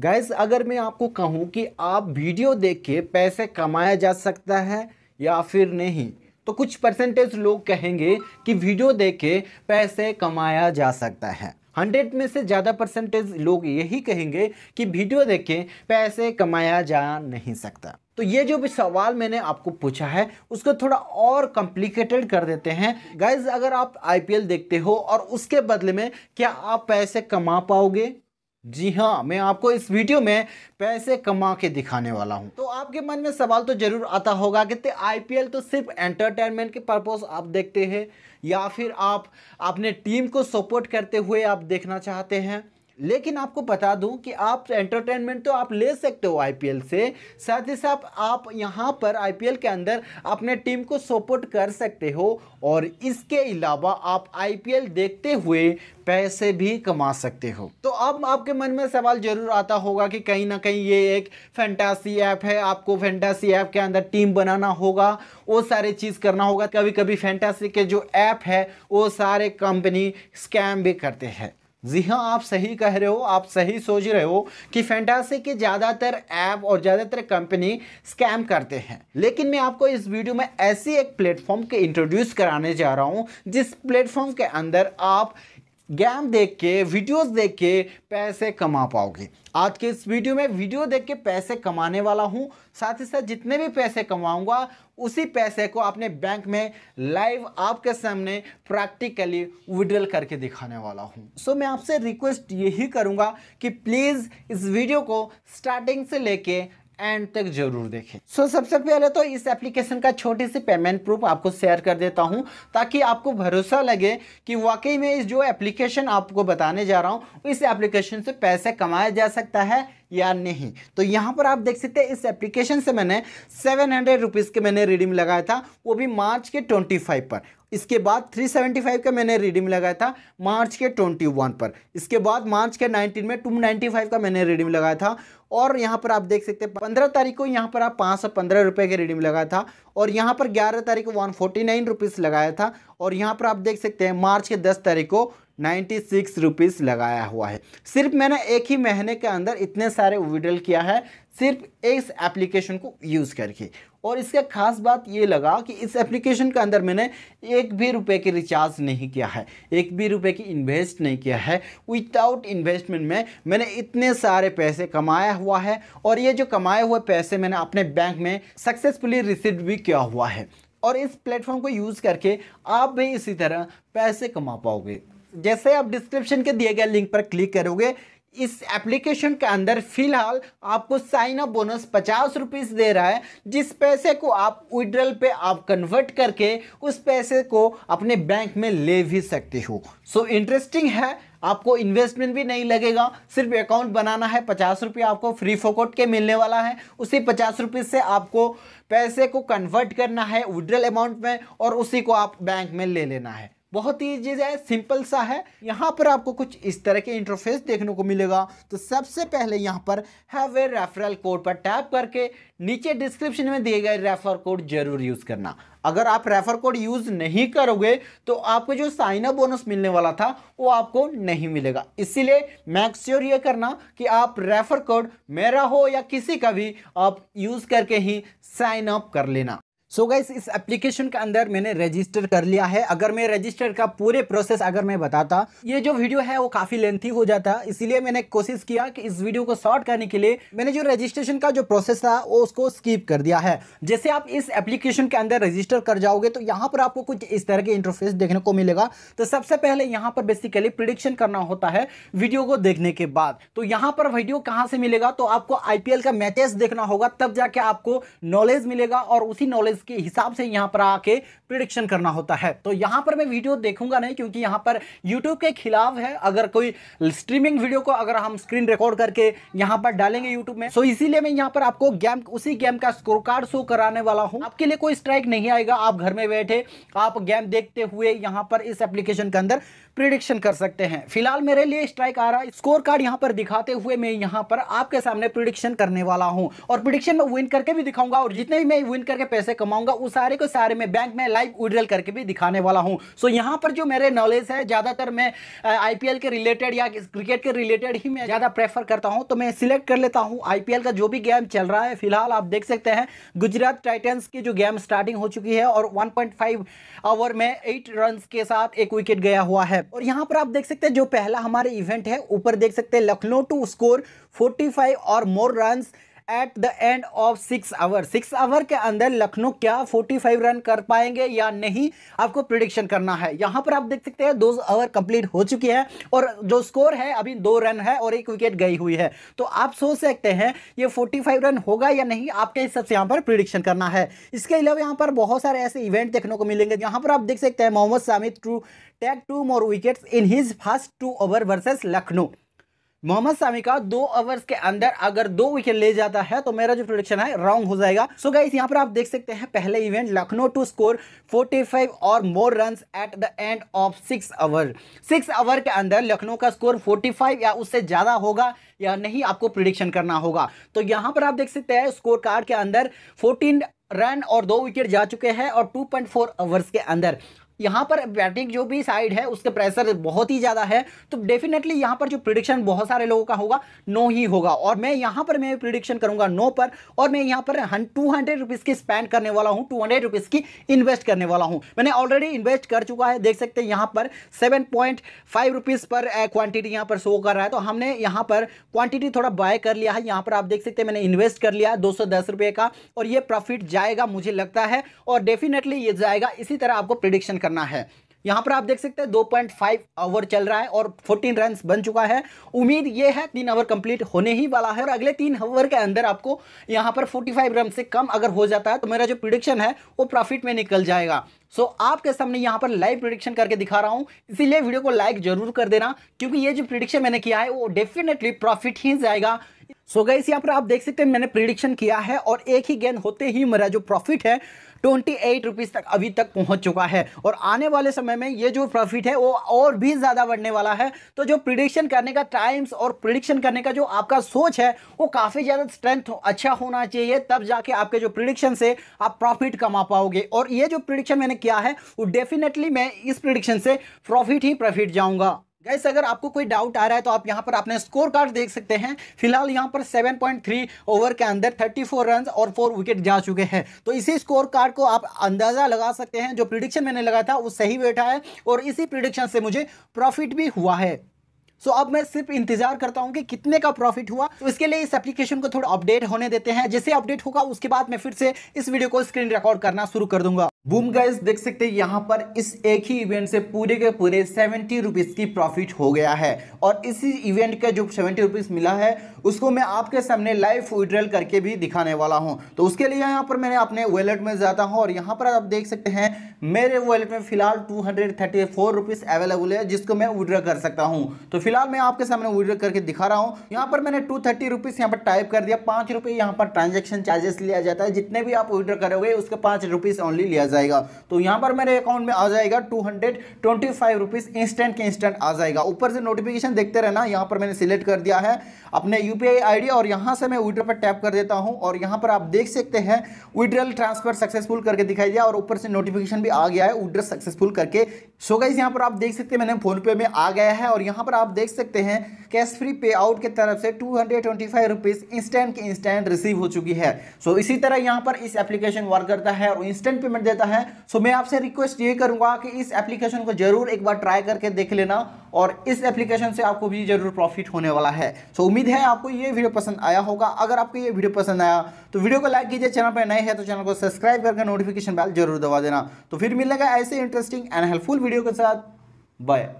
guys अगर मैं आपको कहूँ कि आप वीडियो देख के पैसे कमाया जा सकता है या फिर नहीं तो कुछ परसेंटेज लोग कहेंगे कि वीडियो देख के पैसे कमाया जा सकता है हंड्रेड में से ज़्यादा परसेंटेज लोग यही कहेंगे कि वीडियो देख के पैसे कमाया जा नहीं सकता तो ये जो भी सवाल मैंने आपको पूछा है उसको थोड़ा और कॉम्प्लिकेटेड कर देते हैं गाइज अगर आप आईपीएल देखते हो और उसके बदले में क्या आप पैसे कमा पाओगे जी हाँ मैं आपको इस वीडियो में पैसे कमा के दिखाने वाला हूँ तो आपके मन में सवाल तो ज़रूर आता होगा कि आईपीएल तो सिर्फ एंटरटेनमेंट के पर्पज़ आप देखते हैं या फिर आप अपने टीम को सपोर्ट करते हुए आप देखना चाहते हैं लेकिन आपको बता दूं कि आप एंटरटेनमेंट तो आप ले सकते हो आईपीएल से साथ ही साथ आप यहां पर आईपीएल के अंदर अपने टीम को सपोर्ट कर सकते हो और इसके अलावा आप आईपीएल देखते हुए पैसे भी कमा सकते हो तो अब आपके मन में सवाल जरूर आता होगा कि कहीं ना कहीं ये एक फैंटासी ऐप है आपको फैंटासी ऐप के अंदर टीम बनाना होगा वो सारे चीज़ करना होगा कभी कभी फैंटासी के जो ऐप है वो सारे कंपनी स्कैम भी करते हैं जी हाँ आप सही कह रहे हो आप सही सोच रहे हो कि फैंटासी के ज़्यादातर ऐप और ज़्यादातर कंपनी स्कैम करते हैं लेकिन मैं आपको इस वीडियो में ऐसी एक प्लेटफॉर्म के इंट्रोड्यूस कराने जा रहा हूँ जिस प्लेटफॉर्म के अंदर आप गेम देख के वीडियोस देख के पैसे कमा पाओगे आज के इस वीडियो में वीडियो देख के पैसे कमाने वाला हूँ साथ ही साथ जितने भी पैसे कमाऊँगा उसी पैसे को अपने बैंक में लाइव आपके सामने प्रैक्टिकली विड्रल करके दिखाने वाला हूँ सो so, मैं आपसे रिक्वेस्ट यही करूँगा कि प्लीज़ इस वीडियो को स्टार्टिंग से लेके एंड तक जरूर देखें सो so, सबसे पहले तो इस एप्लीकेशन का छोटी सी पेमेंट प्रूफ आपको शेयर कर देता हूं ताकि आपको भरोसा लगे कि वाकई में इस जो एप्लीकेशन आपको बताने जा रहा हूं इस एप्लीकेशन से पैसे कमाया जा सकता है या नहीं तो यहाँ पर आप देख सकते हैं इस एप्लीकेशन से मैंने सेवन हंड्रेड रुपीज़ के मैंने रिडीम लगाया था वो भी मार्च के ट्वेंटी फाइव पर इसके बाद 375 का मैंने रिडीम लगाया था मार्च के 21 पर इसके बाद मार्च के 19 में 295 का मैंने रिडीम लगाया था और यहां पर आप देख सकते हैं पंद्रह तारीख को यहां पर आप पाँच सौ पंद्रह रुपये के रिडीम लगाया था और यहां पर ग्यारह तारीख को वन फोर्टी लगाया था और यहां पर आप देख सकते हैं मार्च के दस तारीख को नाइन्टी सिक्स रुपीज़ लगाया हुआ है सिर्फ मैंने एक ही महीने के अंदर इतने सारे विड्रल किया है सिर्फ इस एप्लीकेशन को यूज़ करके और इसका खास बात ये लगा कि इस एप्लीकेशन के अंदर मैंने एक भी रुपए की रिचार्ज नहीं किया है एक भी रुपए की इन्वेस्ट नहीं किया है विदाउट इन्वेस्टमेंट में मैंने इतने सारे पैसे कमाया हुआ है और ये जो कमाए हुए पैसे मैंने अपने बैंक में सक्सेसफुली रिसीव भी किया हुआ है और इस प्लेटफॉर्म को यूज़ करके आप भी इसी तरह पैसे कमा पाओगे जैसे आप डिस्क्रिप्शन के दिए गए लिंक पर क्लिक करोगे इस एप्लीकेशन के अंदर फिलहाल आपको साइन अप बोनस पचास रुपीज़ दे रहा है जिस पैसे को आप विड्रल पे आप कन्वर्ट करके उस पैसे को अपने बैंक में ले भी सकते हो सो so, इंटरेस्टिंग है आपको इन्वेस्टमेंट भी नहीं लगेगा सिर्फ अकाउंट बनाना है पचास रुपये आपको फ्री फोकोट के मिलने वाला है उसी पचास रुपये से आपको पैसे को कन्वर्ट करना है विड्रल अमाउंट में और उसी को आप बैंक में ले लेना है बहुत ही चीज़ है सिंपल सा है यहाँ पर आपको कुछ इस तरह के इंटरफेस देखने को मिलेगा तो सबसे पहले यहाँ पर हैव ए रेफरल कोड पर टैप करके नीचे डिस्क्रिप्शन में दिए गए रेफर कोड जरूर यूज़ करना अगर आप रेफर कोड यूज़ नहीं करोगे तो आपको जो साइन अप बोनस मिलने वाला था वो आपको नहीं मिलेगा इसीलिए मैक श्योर ये करना कि आप रेफर कोड मेरा हो या किसी का भी आप यूज़ करके ही साइन अप कर लेना सो so गाइस इस एप्लीकेशन के अंदर मैंने रजिस्टर कर लिया है अगर मैं रजिस्टर का पूरे प्रोसेस अगर मैं बताता ये जो वीडियो है वो काफ़ी लेंथी हो जाता इसीलिए मैंने कोशिश किया कि इस वीडियो को शॉर्ट करने के लिए मैंने जो रजिस्ट्रेशन का जो प्रोसेस था वो उसको स्कीप कर दिया है जैसे आप इस एप्लीकेशन के अंदर रजिस्टर कर जाओगे तो यहाँ पर आपको कुछ इस तरह के इंटरफेस देखने को मिलेगा तो सबसे पहले यहाँ पर बेसिकली प्रिडिक्शन करना होता है वीडियो को देखने के बाद तो यहाँ पर वीडियो कहाँ से मिलेगा तो आपको आई का मैचेस देखना होगा तब जाके आपको नॉलेज मिलेगा और उसी नॉलेज इसके हिसाब से यहाँ पर आके प्रिडिक्शन करना होता है तो यहाँ पर मैं वीडियो देखूंगा नहीं क्योंकि यहाँ पर यूट्यूब के खिलाफ है अगर कोई स्ट्रीमिंग वीडियो को अगर हम स्क्रीन रिकॉर्ड करके यहाँ पर डालेंगे यूट्यूब में सो तो इसीलिए मैं यहाँ पर आपको गेम उसी गेम का स्कोर कार्ड शो कराने वाला हूँ आपके लिए कोई स्ट्राइक नहीं आएगा आप घर में बैठे आप गेम देखते हुए यहाँ पर इस एप्लीकेशन के अंदर प्रिडिक्शन कर सकते हैं फिलहाल मेरे लिए स्ट्राइक आ रहा है स्कोर कार्ड यहाँ पर दिखाते हुए मैं यहाँ पर आपके सामने प्रिडिक्शन करने वाला हूँ और प्रिडिक्शन में विन करके भी दिखाऊंगा और जितने भी मैं विन करके पैसे कमा कमाऊंगा उस सारे को सारे में बैंक में लाइव विड्रल करके भी दिखाने वाला हूँ सो so, यहाँ पर जो मेरे नॉलेज है ज़्यादातर मैं आई के रिलेटेड या क्रिकेट के रिलेटेड ही मैं ज़्यादा प्रेफर करता हूँ तो मैं सिलेक्ट कर लेता हूँ आई का जो भी गेम चल रहा है फिलहाल आप देख सकते हैं गुजरात टाइटन्स की जो गेम स्टार्टिंग हो चुकी है और वन ओवर में एट रन के साथ एक विकेट गया हुआ है और यहाँ पर आप देख सकते हैं जो पहला हमारे इवेंट है ऊपर देख सकते हैं लखनऊ टू स्कोर 45 और more run at the end of six over six over के अंदर लखनऊ क्या 45 रन कर पाएंगे या नहीं आपको प्रिडिक्शन करना है यहाँ पर आप देख सकते हैं दो ओवर कंप्लीट हो चुकी है और जो स्कोर है अभी दो रन है और एक विकेट गई हुई है तो आप सोच सकते हैं ये 45 रन होगा या नहीं आपके हिसाब से यहाँ पर प्रिडिक्शन करना है इसके अलावा यहाँ पर बहुत सारे ऐसे इवेंट देखने को मिलेंगे यहाँ पर आप देख सकते हैं Mohammed Shami to take two more wicket in his first two over versus Lucknow Mohammed Shami का दो ओवर्स के अंदर अगर दो विकेट ले जाता है तो मेरा जो प्रोडिक्शन है रॉन्ग हो जाएगा सो गाइस यहाँ पर आप देख सकते हैं पहले इवेंट लखनऊ टू स्कोर 45 और more run at the end of six over six over के अंदर लखनऊ का स्कोर 45 या उससे ज़्यादा होगा या नहीं आपको प्रिडिक्शन करना होगा तो यहाँ पर आप देख सकते हैं स्कोर कार्ड के अंदर फोर्टीन रन और दो विकेट जा चुके हैं और 2.4 ओवर्स के अंदर यहाँ पर बैटिंग जो भी साइड है उसके प्रेशर बहुत ही ज़्यादा है तो डेफिनेटली यहाँ पर जो प्रिडिक्शन बहुत सारे लोगों का होगा नो ही होगा और मैं यहाँ पर मैं प्रिडिक्शन करूँगा नो पर और मैं यहाँ पर टू हंड्रेड रुपीज़ की स्पेंड करने वाला हूँ टू हंड्रेड रुपीज़ की इन्वेस्ट करने वाला हूँ मैंने ऑलरेडी इन्वेस्ट कर चुका है देख सकते हैं यहाँ पर सेवन पॉइंट फाइव रुपीज़ पर क्वांटिटी यहाँ पर शो कर रहा है तो हमने यहाँ पर क्वांटिटी थोड़ा बाय कर लिया है यहाँ पर आप देख सकते हैं मैंने इन्वेस्ट कर लिया है दो सौ दस रुपए का और ये प्रॉफिट जाएगा मुझे लगता है और डेफिनेटली ये जाएगा इसी तरह आपको प्रिडिक्शन करना है यहाँ पर आप देख सकते हैं 2.5 ओवर चल रहा है और 14 रन बन चुका है उम्मीद ये है तीन ओवर कंप्लीट होने ही वाला है और अगले तीन ओवर के अंदर आपको यहाँ पर 45 फाइव रन से कम अगर हो जाता है तो मेरा जो प्रिडिक्शन है वो प्रॉफिट में निकल जाएगा सो so, आपके सामने यहाँ पर लाइव प्रिडिक्शन करके दिखा रहा हूँ इसीलिए वीडियो को लाइक जरूर कर देना क्योंकि ये जो प्रिडिक्शन मैंने किया है वो डेफिनेटली प्रॉफिट ही जाएगा सो गई यहाँ पर आप देख सकते हैं मैंने प्रिडिक्शन किया है और एक ही गेंद होते ही मेरा जो प्रॉफिट है ट्वेंटी एट रुपीज़ तक अभी तक पहुंच चुका है और आने वाले समय में ये जो प्रॉफिट है वो और भी ज़्यादा बढ़ने वाला है तो जो प्रिडिक्शन करने का टाइम्स और प्रिडिक्शन करने का जो आपका सोच है वो काफ़ी ज़्यादा स्ट्रेंथ अच्छा होना चाहिए तब जाके आपके जो प्रिडिक्शन से आप प्रॉफिट कमा पाओगे और ये जो प्रिडिक्शन मैंने किया है वो डेफिनेटली मैं इस प्रिडिक्शन से प्रॉफिट ही प्रॉफिट जाऊँगा गैस अगर आपको कोई डाउट आ रहा है तो आप यहाँ पर अपने स्कोर कार्ड देख सकते हैं फिलहाल यहाँ पर 7.3 ओवर के अंदर 34 रन और 4 विकेट जा चुके हैं तो इसी स्कोर कार्ड को आप अंदाज़ा लगा सकते हैं जो प्रिडिक्शन मैंने लगाया था वो सही बैठा है और इसी प्रिडिक्शन से मुझे प्रॉफिट भी हुआ है सो so, अब मैं सिर्फ इंतजार करता हूँ कि कितने का प्रॉफिट हुआ तो इसके लिए इस एप्लीकेशन को थोड़ा अपडेट होने देते हैं जैसे अपडेट होगा उसके बाद मैं फिर से इस वीडियो को स्क्रीन रिकॉर्ड करना शुरू कर दूंगा बूम गाइस देख सकते हैं यहाँ पर इस एक ही इवेंट से पूरे के पूरे सेवेंटी रुपीज़ की प्रॉफिट हो गया है और इसी इवेंट का जो सेवेंटी रुपीज़ मिला है उसको मैं आपके सामने लाइव विड्रॉल करके भी दिखाने वाला हूँ तो उसके लिए यहाँ पर मैंने अपने वॉलेट में जाता हूँ और यहाँ पर आप देख सकते हैं मेरे वॉलेट में फिलहाल टू अवेलेबल है जिसको मैं विड्रॉ कर सकता हूँ तो फिलहाल मैं आपके सामने विड्रॉ करके दिखा रहा हूँ यहाँ पर मैंने टू थर्टी रुपीज़ यहाँ पर टाइप कर दिया पाँच रुपये यहाँ पर ट्रांजेक्शन चार्जेस लिया जाता है जितने भी आप विड्रॉ करोगे उसके पाँच रुपीज़ ओनली लिया जाएगा तो यहां पर मेरे अकाउंट में आ जाएगा two hundred twenty five rupees instant के इंस्टेंट आ जाएगा ऊपर से नोटिफिकेशन देखते रहना यहां पर मैंने सिलेक्ट कर दिया है अपने यूपीआई आईडी और यहां से मैं विड्रो पर टैप कर देता हूं और यहां पर आप देख सकते हैं विड्रल ट्रांसफर सक्सेसफुल करके दिखाई दिया और ऊपर से नोटिफिकेशन भी आ गया है विड्रल सक्सेसफुल करके सो गाइज यहां पर आप देख सकते हैं मैंने फोन पे में आ गया है और यहां पर आप देख सकते हैं कैश फ्री पे आउट की तरफ से टू हंड्रेड इंस्टेंट के इंस्टेंट रिसीव हो चुकी है सो so, इसी तरह यहां पर इस एप्लीकेशन वर्क करता है और इंस्टेंट पेमेंट देता का है सो मैं आपसे रिक्वेस्ट ये करूंगा कि इस एप्लीकेशन को जरूर एक बार ट्राई करके देख लेना और इस एप्लीकेशन से आपको भी जरूर प्रॉफिट होने वाला है सो so, उम्मीद है आपको ये वीडियो पसंद आया होगा अगर आपको ये वीडियो पसंद आया तो वीडियो को लाइक कीजिए चैनल पर नए हैं तो चैनल को सब्सक्राइब करके नोटिफिकेशन बैल जरूर दबा देना तो फिर मिलेगा ऐसे इंटरेस्टिंग एंड हेल्पफुल वीडियो के साथ बाय